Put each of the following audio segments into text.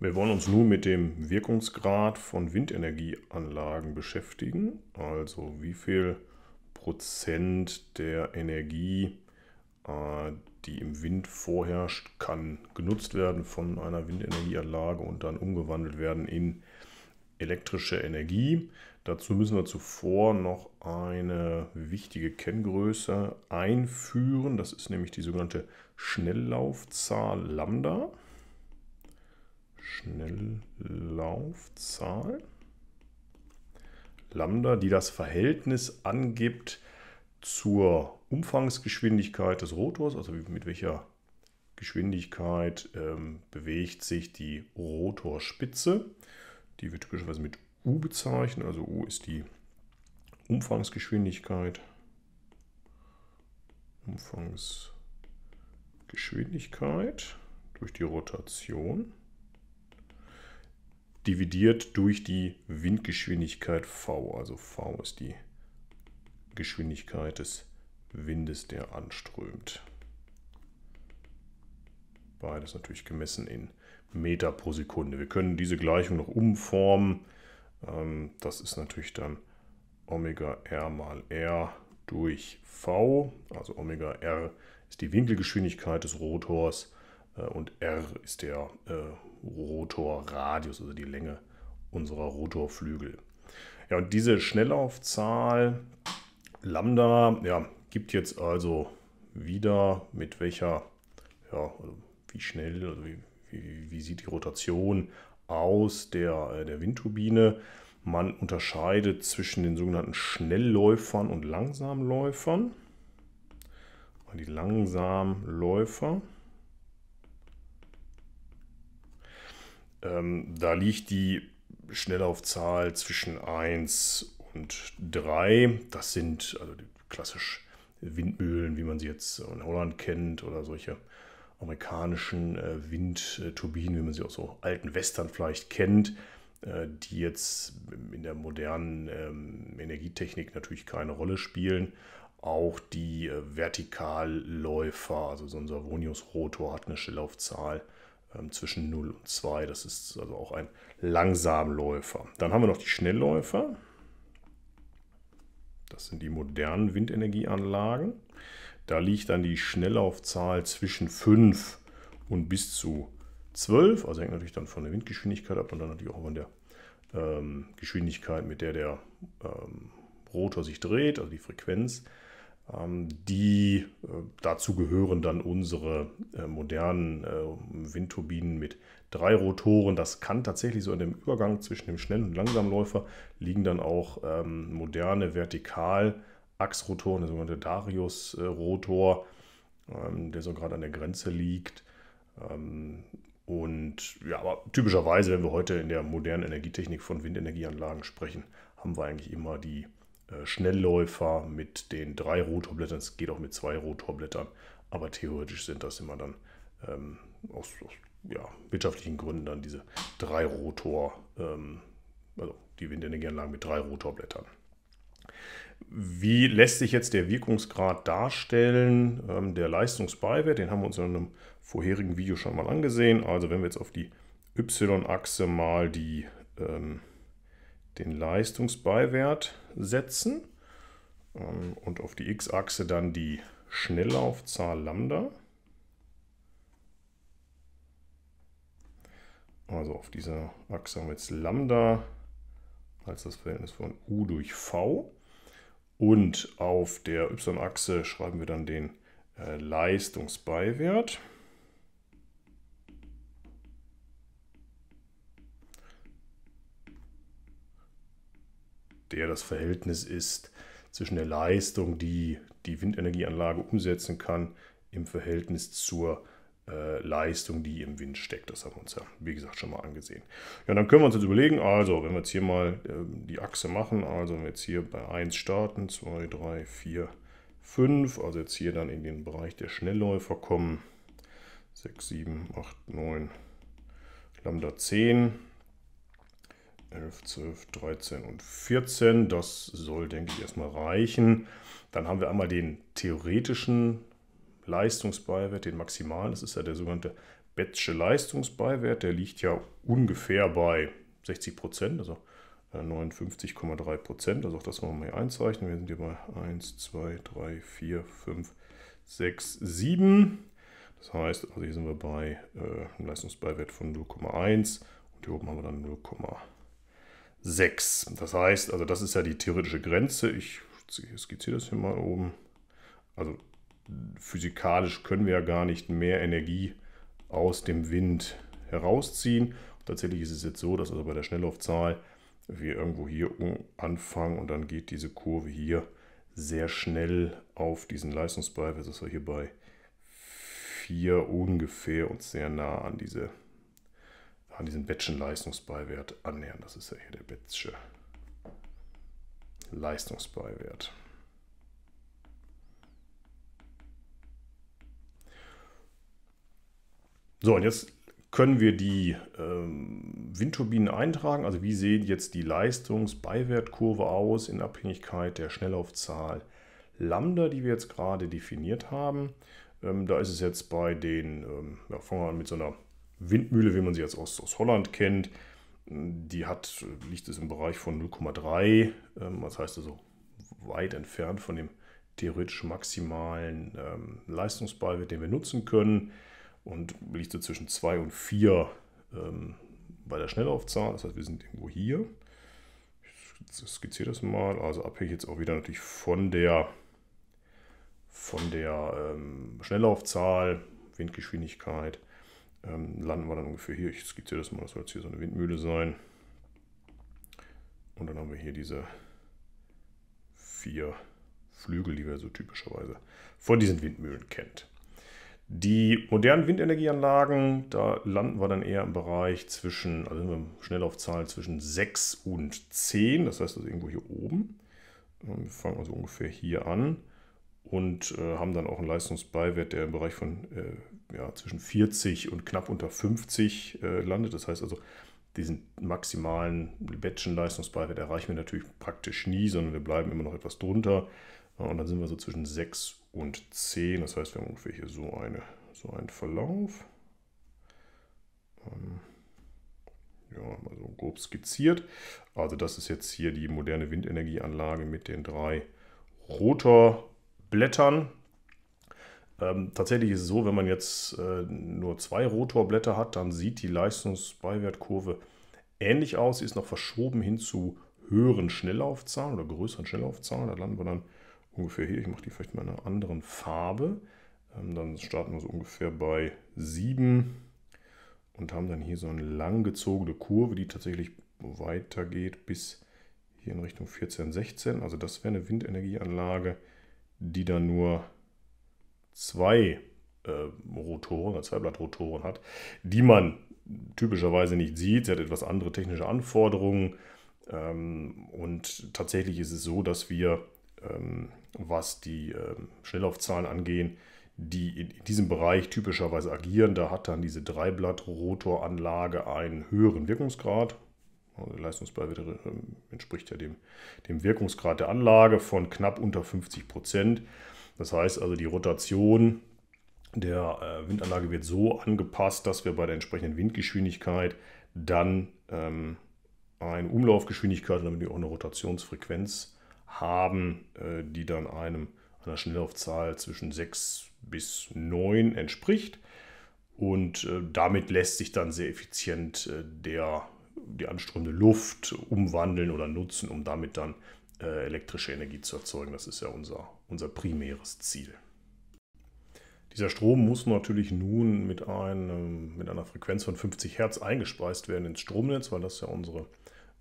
Wir wollen uns nun mit dem Wirkungsgrad von Windenergieanlagen beschäftigen, also wie viel Prozent der Energie, äh, die im Wind vorherrscht, kann genutzt werden von einer Windenergieanlage und dann umgewandelt werden in elektrische Energie. Dazu müssen wir zuvor noch eine wichtige Kenngröße einführen, das ist nämlich die sogenannte Schnelllaufzahl Lambda. Schnelllaufzahl Lambda, die das Verhältnis angibt zur Umfangsgeschwindigkeit des Rotors, also mit welcher Geschwindigkeit ähm, bewegt sich die Rotorspitze, die wird typischerweise mit U bezeichnet, also U ist die Umfangsgeschwindigkeit. Umfangsgeschwindigkeit durch die Rotation dividiert durch die Windgeschwindigkeit v. Also v ist die Geschwindigkeit des Windes, der anströmt. Beides natürlich gemessen in Meter pro Sekunde. Wir können diese Gleichung noch umformen. Ähm, das ist natürlich dann Omega r mal r durch v. Also Omega r ist die Winkelgeschwindigkeit des Rotors äh, und R ist der äh, Rotorradius, also die Länge unserer Rotorflügel. Ja, und diese Schnelllaufzahl Lambda ja, gibt jetzt also wieder mit welcher, ja, also wie schnell, also wie, wie, wie, sieht die Rotation aus der, äh, der Windturbine. Man unterscheidet zwischen den sogenannten Schnellläufern und Langsamläufern. Die Langsamläufer, Ähm, da liegt die Schnelllaufzahl zwischen 1 und 3. Das sind also klassisch Windmühlen, wie man sie jetzt in Holland kennt oder solche amerikanischen äh, Windturbinen, wie man sie aus so alten Western vielleicht kennt, äh, die jetzt in der modernen ähm, Energietechnik natürlich keine Rolle spielen. Auch die äh, Vertikalläufer, also so ein Savonius-Rotor hat eine Schnelllaufzahl ähm, zwischen 0 und 2. Das ist also auch ein Langsamläufer. Dann haben wir noch die Schnellläufer. Das sind die modernen Windenergieanlagen. Da liegt dann die Schnelllaufzahl zwischen 5 und bis zu 12. Also hängt natürlich dann von der Windgeschwindigkeit ab und dann natürlich auch von der ähm, Geschwindigkeit, mit der der ähm, Rotor sich dreht, also die Frequenz. Ähm, die äh, dazu gehören dann unsere äh, modernen äh, Windturbinen mit drei Rotoren. Das kann tatsächlich so in dem Übergang zwischen dem schnellen und langsamen Läufer liegen dann auch ähm, moderne Vertikalachsrotoren, der sogenannte Darius-Rotor, ähm, der so gerade an der Grenze liegt. und ja, aber typischerweise, wenn wir heute in der modernen Energietechnik von Windenergieanlagen sprechen, haben wir eigentlich immer die äh, Schnellläufer mit den drei Rotorblättern, es geht auch mit zwei Rotorblättern, aber theoretisch sind das immer dann ähm, aus, aus ja, wirtschaftlichen Gründen dann diese drei Rotor, ähm, also die Windenergieanlagen mit drei Rotorblättern. Wie lässt sich jetzt der Wirkungsgrad darstellen? Ähm, der Leistungsbeiwert, den haben wir uns in einem vorherigen Video schon mal angesehen. Also wenn wir jetzt auf die Y-Achse mal die ähm, den Leistungsbeiwert setzen ähm, und auf die x-Achse dann die Schnelllaufzahl Lambda. Also auf dieser Achse haben wir jetzt Lambda als das Verhältnis von U durch V. Und auf der y-Achse schreiben wir dann den äh, Leistungsbeiwert. der das Verhältnis ist zwischen der Leistung, die die Windenergieanlage umsetzen kann, im Verhältnis zur äh, Leistung, die im Wind steckt. Das haben wir uns ja, wie gesagt, schon mal angesehen. Ja, dann können wir uns jetzt überlegen, also, wenn wir jetzt hier mal äh, die Achse machen, also wenn wir jetzt hier bei 1 starten, 2, 3, 4, 5, also jetzt hier dann in den Bereich der Schnellläufer kommen, 6, 7, 8, 9, Lambda 10, 11, 12, 13 und 14. Das soll, denke ich, erstmal reichen. Dann haben wir einmal den theoretischen Leistungsbeiwert, den maximalen. Das ist ja der sogenannte Betzsche Leistungsbeiwert. Der liegt ja ungefähr bei 60 Prozent, also 59,3 äh, Prozent. Also auch das wollen wir mal hier einzeichnen. Wir sind hier bei 1, 2, 3, 4, 5, 6, 7. Das heißt, also hier sind wir bei äh, einem Leistungsbeiwert von 0,1 und hier oben haben wir dann 0,1. 6. Das heißt, also das ist ja die theoretische Grenze. Ich skizziere das hier mal oben. Also physikalisch können wir ja gar nicht mehr Energie aus dem Wind herausziehen. Tatsächlich ist es jetzt so, dass also bei der Schnelllaufzahl wir irgendwo hier anfangen und dann geht diese Kurve hier sehr schnell auf diesen Leistungsbereich. Das war hier bei 4 ungefähr und sehr nah an diese an diesen Batschen Leistungsbeiwert annähern. Das ist ja hier der Batsche Leistungsbeiwert. So, und jetzt können wir die ähm, Windturbinen eintragen. Also wie sehen jetzt die Leistungsbeiwertkurve aus in Abhängigkeit der Schnelllaufzahl Lambda, die wir jetzt gerade definiert haben. Ähm, da ist es jetzt bei den, ähm, ja, fangen wir an mit so einer Windmühle, wie man sie jetzt aus, aus Holland kennt, die hat, liegt es im Bereich von 0,3, ähm, heißt also weit entfernt von dem theoretisch maximalen ähm, Leistungsbeiwert, den wir nutzen können und liegt so zwischen 2 und 4 ähm, bei der Schnelllaufzahl. das heißt wir sind irgendwo hier. Ich skizziere das mal, also abhängig jetzt auch wieder natürlich von der, von der ähm, Schnelllaufzahl, Windgeschwindigkeit ähm, landen wir dann ungefähr hier. Ich skizziere das mal, das soll jetzt hier so eine Windmühle sein. Und dann haben wir hier diese vier Flügel, die wir so typischerweise von diesen Windmühlen kennt. Die modernen Windenergieanlagen, da landen wir dann eher im Bereich zwischen, also sind wir schnell auf Zahlen zwischen 6 und 10, das heißt also irgendwo hier oben. Wir fangen also ungefähr hier an und äh, haben dann auch einen Leistungsbeiwert, der im Bereich von äh, ja, zwischen 40 und knapp unter 50 äh, landet. Das heißt also, diesen maximalen Bettchen-Leistungsbeiwert erreichen wir natürlich praktisch nie, sondern wir bleiben immer noch etwas drunter. Und dann sind wir so zwischen 6 und 10. Das heißt, wir haben ungefähr hier so, eine, so einen Verlauf. Ähm, ja, mal so grob skizziert. Also das ist jetzt hier die moderne Windenergieanlage mit den drei Rotorblättern. Ähm, tatsächlich ist es so, wenn man jetzt äh, nur zwei Rotorblätter hat, dann sieht die Leistungsbeiwertkurve ähnlich aus. Sie ist noch verschoben hin zu höheren Schnelllaufzahlen oder größeren Schnelllaufzahlen. Da landen wir dann ungefähr hier. Ich mache die vielleicht mal in einer anderen Farbe. Ähm, dann starten wir so ungefähr bei 7 und haben dann hier so eine langgezogene Kurve, die tatsächlich weitergeht bis hier in Richtung 14, 16. Also das wäre eine Windenergieanlage, die dann nur zwei äh, Rotoren oder Zweiblattrotoren hat, die man typischerweise nicht sieht. Sie hat etwas andere technische Anforderungen. Ähm, und tatsächlich ist es so, dass wir, ähm, was die ähm, Schnelllaufzahlen angehen, die in diesem Bereich typischerweise agieren, da hat dann diese Dreiblatt-Rotoranlage einen höheren Wirkungsgrad. Also Leistungsball ähm, entspricht ja dem, dem Wirkungsgrad der Anlage von knapp unter 50 Prozent. Das heißt also, die Rotation der äh, Windanlage wird so angepasst, dass wir bei der entsprechenden Windgeschwindigkeit dann ähm, eine Umlaufgeschwindigkeit und damit auch eine Rotationsfrequenz haben, äh, die dann einem einer Schnelllaufzahl zwischen 6 bis 9 entspricht. Und äh, damit lässt sich dann sehr effizient äh, der, die anströmende Luft umwandeln oder nutzen, um damit dann äh, elektrische Energie zu erzeugen. Das ist ja unser, unser primäres Ziel. Dieser Strom muss natürlich nun mit, einem, mit einer Frequenz von 50 Hertz eingespeist werden ins Stromnetz, weil das ja unsere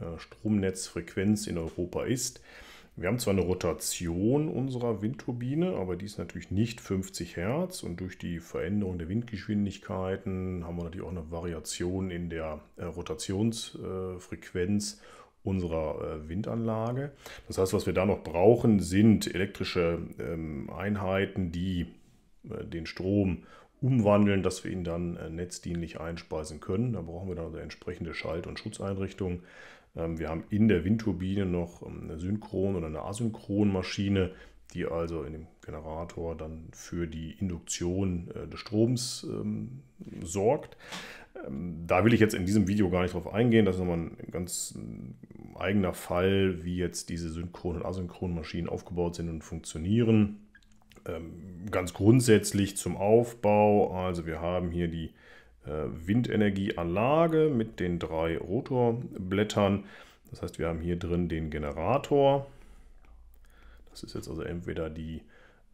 äh, Stromnetzfrequenz in Europa ist. Wir haben zwar eine Rotation unserer Windturbine, aber die ist natürlich nicht 50 Hertz und durch die Veränderung der Windgeschwindigkeiten haben wir natürlich auch eine Variation in der äh, Rotationsfrequenz unserer äh, Windanlage. Das heißt, was wir da noch brauchen, sind elektrische ähm, Einheiten, die äh, den Strom umwandeln, dass wir ihn dann äh, netzdienlich einspeisen können. Da brauchen wir dann also entsprechende Schalt- und Schutzeinrichtungen. Ähm, wir haben in der Windturbine noch ähm, eine Synchron- oder eine Asynchronmaschine, die also in dem Generator dann für die Induktion des Stroms ähm, sorgt. da will ich jetzt in diesem Video gar nicht drauf eingehen. Das ist nochmal ein ganz eigener Fall, wie jetzt diese Synchron- und Asynchronmaschinen aufgebaut sind und funktionieren. Ähm, ganz grundsätzlich zum Aufbau. Also wir haben hier die äh, Windenergieanlage mit den drei Rotorblättern. Das heißt, wir haben hier drin den Generator. Das ist jetzt also entweder die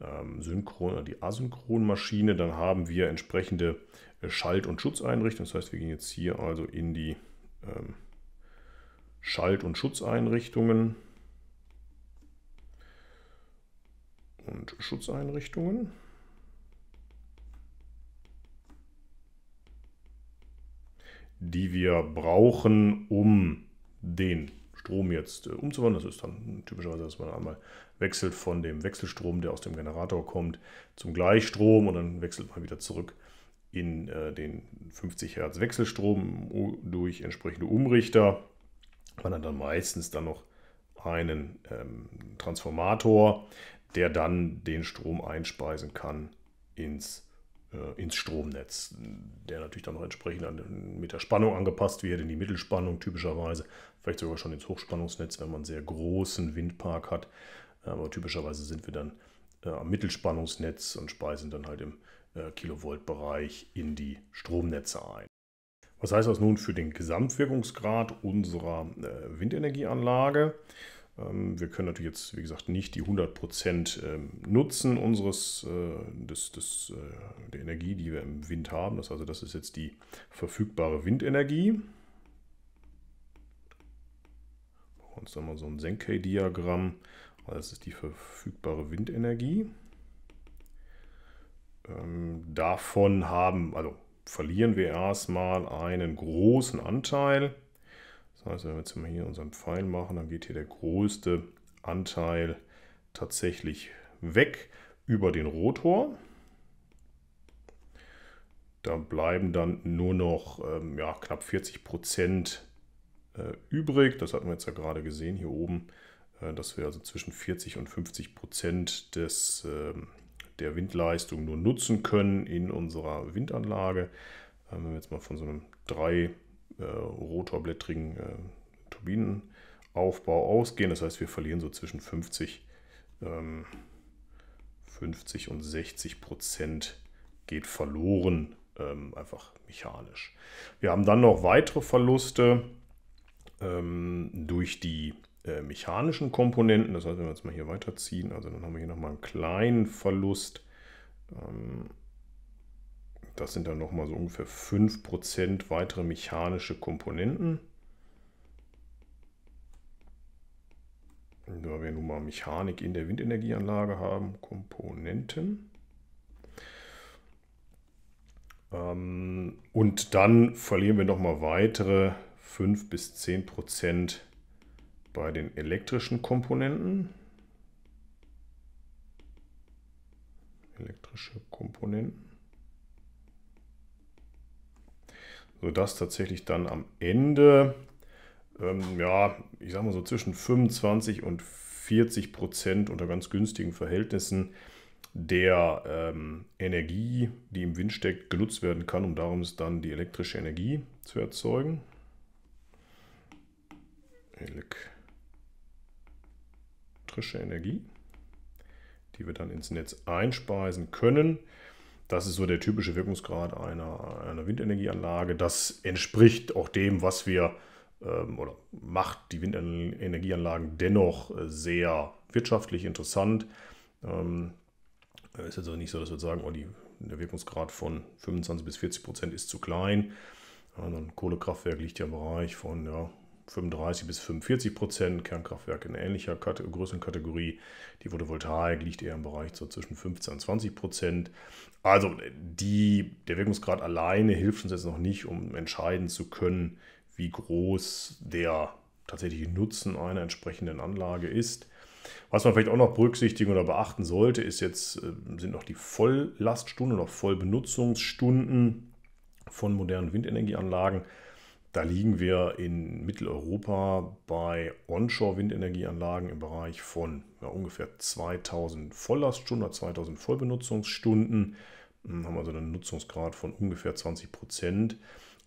ähm, Synchron- oder die Asynchronmaschine. Dann haben wir entsprechende äh, Schalt- und Schutzeinrichtungen. Das heißt, wir gehen jetzt hier also in die ähm, Schalt- und Schutzeinrichtungen und Schutzeinrichtungen. die wir brauchen, um den Strom jetzt äh, umzuwandeln. Das ist dann typischerweise, dass man einmal wechselt von dem Wechselstrom, der aus dem Generator kommt, zum Gleichstrom und dann wechselt man wieder zurück in äh, den 50 Hertz Wechselstrom durch entsprechende Umrichter. Man hat dann meistens dann noch einen ähm, Transformator, der dann den Strom einspeisen kann ins, äh, ins Stromnetz, der natürlich dann noch entsprechend an, mit der Spannung angepasst wird, in die Mittelspannung typischerweise, vielleicht sogar schon ins Hochspannungsnetz, wenn man einen sehr großen Windpark hat. Aber typischerweise sind wir dann äh, am Mittelspannungsnetz und speisen dann halt im äh, Kilovolt-Bereich in die Stromnetze ein. Was heißt das nun für den Gesamtwirkungsgrad unserer äh, Windenergieanlage? Ähm, wir können natürlich jetzt, wie gesagt, nicht die 100% ähm, Nutzen unseres, äh, des, des, äh, der Energie, die wir im Wind haben. Das, also das ist jetzt die verfügbare Windenergie. Machen wir uns da mal so ein Senkei-Diagramm. Das ist die verfügbare Windenergie. Ähm, davon haben, also verlieren wir erstmal einen großen Anteil. Das heißt, wenn wir jetzt mal hier unseren Pfeil machen, dann geht hier der größte Anteil tatsächlich weg über den Rotor. Da bleiben dann nur noch ähm, ja, knapp 40 Prozent äh, übrig. Das hatten wir jetzt ja gerade gesehen hier oben, äh, dass wir also zwischen 40 und 50 Prozent des ähm, der Windleistung nur nutzen können in unserer Windanlage. Äh, wenn wir jetzt mal von so einem drei äh, rotorblättrigen äh, Turbinenaufbau ausgehen, das heißt, wir verlieren so zwischen 50, 50 ähm, und 60 Prozent geht verloren, ähm, einfach mechanisch. Wir haben dann noch weitere Verluste ähm, durch die äh, mechanischen Komponenten. Das heißt, wenn wir jetzt mal hier weiterziehen, also dann haben wir hier nochmal einen kleinen Verlust. Ähm, das sind dann nochmal so ungefähr 5% weitere mechanische Komponenten. Da wir nun mal Mechanik in der Windenergieanlage haben, Komponenten. Ähm, und dann verlieren wir nochmal weitere 5 bis 10 bei den elektrischen Komponenten. Elektrische Komponenten. Sodass tatsächlich dann am Ende, ähm, ja, ich sag mal so zwischen 25 und 40 Prozent unter ganz günstigen Verhältnissen der ähm, Energie, die im Wind steckt, genutzt werden kann, um darum ist dann die elektrische Energie zu erzeugen. Elek frische Energie, die wir dann ins Netz einspeisen können. Das ist so der typische Wirkungsgrad einer, einer Windenergieanlage. Das entspricht auch dem, was wir ähm, oder macht die Windenergieanlagen dennoch äh, sehr wirtschaftlich interessant. Ähm, es ist also nicht so, dass wir sagen, oh, die, der Wirkungsgrad von 25 bis 40 Prozent ist zu klein. ein Kohlekraftwerk liegt ja im Bereich von ja, 35 bis 45 Prozent, Kernkraftwerke in ähnlicher Größenkategorie. Die Photovoltaik liegt eher im Bereich so zwischen 15 und 20 Prozent. Also die, der Wirkungsgrad alleine hilft uns jetzt noch nicht, um entscheiden zu können, wie groß der tatsächliche Nutzen einer entsprechenden Anlage ist. Was man vielleicht auch noch berücksichtigen oder beachten sollte, ist jetzt, äh, sind noch die Volllaststunden oder Vollbenutzungsstunden von modernen Windenergieanlagen. Da liegen wir in Mitteleuropa bei Onshore-Windenergieanlagen im Bereich von ja, ungefähr 2000 Volllaststunden oder 2000 Vollbenutzungsstunden. Wir hm, haben also einen Nutzungsgrad von ungefähr 20 Prozent.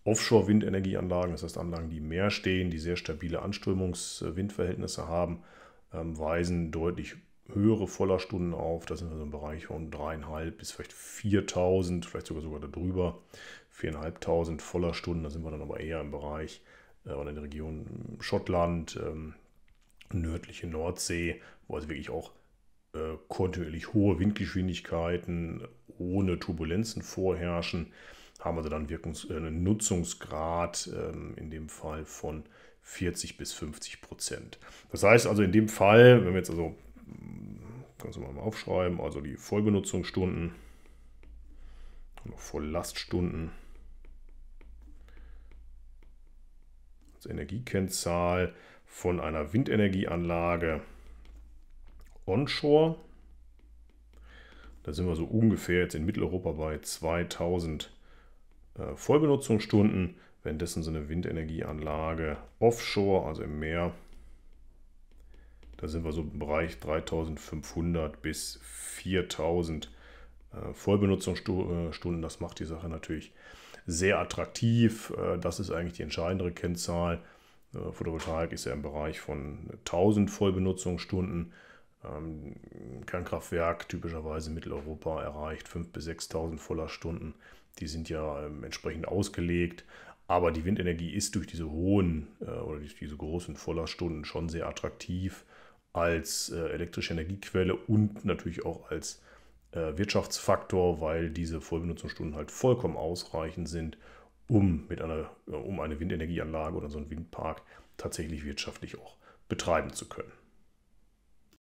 Offshore-Windenergieanlagen, das heißt Anlagen, die mehr stehen, die sehr stabile Anströmungswindverhältnisse haben, ähm, weisen deutlich höhere Vollerstunden auf. Da sind wir so im Bereich von dreieinhalb bis vielleicht 4000, vielleicht sogar sogar darüber. 4.500 voller Stunden. Da sind wir dann aber eher im Bereich äh, oder in der Region hm, Schottland, ähm, nördliche Nordsee, wo also wirklich auch äh, kontinuierlich hohe Windgeschwindigkeiten ohne Turbulenzen vorherrschen. Haben also dann Wirkungs äh, einen Nutzungsgrad ähm, in dem Fall von 40 bis 50 Prozent. Das heißt also in dem Fall, wenn wir jetzt also, hm, kannst du mal aufschreiben, also die Vollbenutzungsstunden, Volllaststunden, als Energiekennzahl von einer Windenergieanlage onshore. Da sind wir so ungefähr jetzt in Mitteleuropa bei 2000 äh, Vollbenutzungsstunden. Währenddessen so eine Windenergieanlage offshore, also im Meer, da sind wir so im Bereich 3500 bis 4000 äh, Vollbenutzungsstunden. Äh, das macht die Sache natürlich sehr attraktiv. Äh, das ist eigentlich die entscheidendere Kennzahl. Äh, Photovoltaik ist ja im Bereich von 1000 Vollbenutzungsstunden. Ähm, Kernkraftwerk typischerweise in Mitteleuropa erreicht 5.000 bis 6.000 Vollerstunden. Die sind ja ähm, entsprechend ausgelegt. Aber die Windenergie ist durch diese hohen äh, oder durch diese großen Vollerstunden schon sehr attraktiv als elektrische Energiequelle und natürlich auch als äh, Wirtschaftsfaktor, weil diese Vollbenutzungsstunden halt vollkommen ausreichend sind, um, mit einer, äh, um eine Windenergieanlage oder so einen Windpark tatsächlich wirtschaftlich auch betreiben zu können.